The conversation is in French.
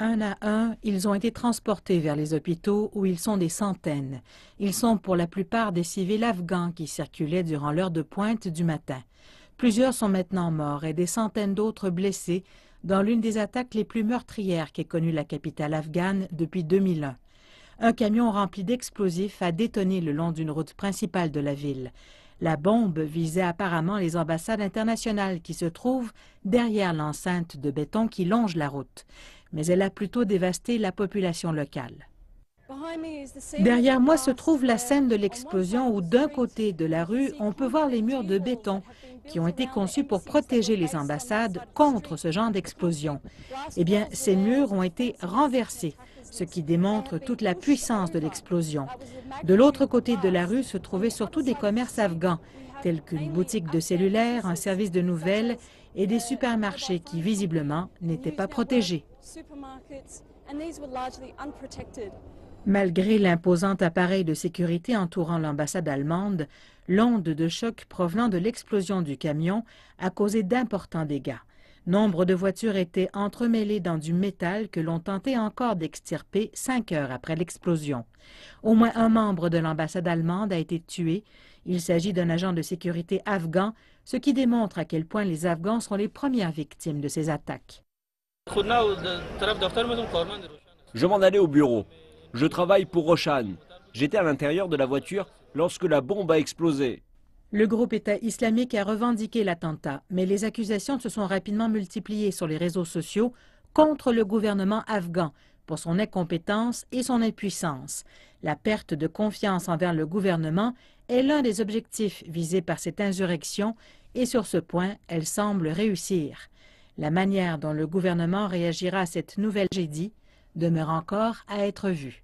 Un à un, ils ont été transportés vers les hôpitaux où ils sont des centaines. Ils sont pour la plupart des civils afghans qui circulaient durant l'heure de pointe du matin. Plusieurs sont maintenant morts et des centaines d'autres blessés dans l'une des attaques les plus meurtrières qu'ait connue la capitale afghane depuis 2001. Un camion rempli d'explosifs a détonné le long d'une route principale de la ville. La bombe visait apparemment les ambassades internationales qui se trouvent derrière l'enceinte de béton qui longe la route mais elle a plutôt dévasté la population locale. Derrière moi se trouve la scène de l'explosion où d'un côté de la rue, on peut voir les murs de béton qui ont été conçus pour protéger les ambassades contre ce genre d'explosion. Eh bien, ces murs ont été renversés, ce qui démontre toute la puissance de l'explosion. De l'autre côté de la rue se trouvaient surtout des commerces afghans, tels qu'une boutique de cellulaire, un service de nouvelles et des supermarchés qui, visiblement, n'étaient pas protégés. Malgré l'imposant appareil de sécurité entourant l'ambassade allemande, l'onde de choc provenant de l'explosion du camion a causé d'importants dégâts. Nombre de voitures étaient entremêlées dans du métal que l'on tentait encore d'extirper cinq heures après l'explosion. Au moins un membre de l'ambassade allemande a été tué. Il s'agit d'un agent de sécurité afghan, ce qui démontre à quel point les Afghans sont les premières victimes de ces attaques. Je m'en allais au bureau. Je travaille pour Roshan. J'étais à l'intérieur de la voiture lorsque la bombe a explosé. Le groupe État islamique a revendiqué l'attentat, mais les accusations se sont rapidement multipliées sur les réseaux sociaux contre le gouvernement afghan pour son incompétence et son impuissance. La perte de confiance envers le gouvernement est l'un des objectifs visés par cette insurrection et sur ce point, elle semble réussir. La manière dont le gouvernement réagira à cette nouvelle tragédie demeure encore à être vue.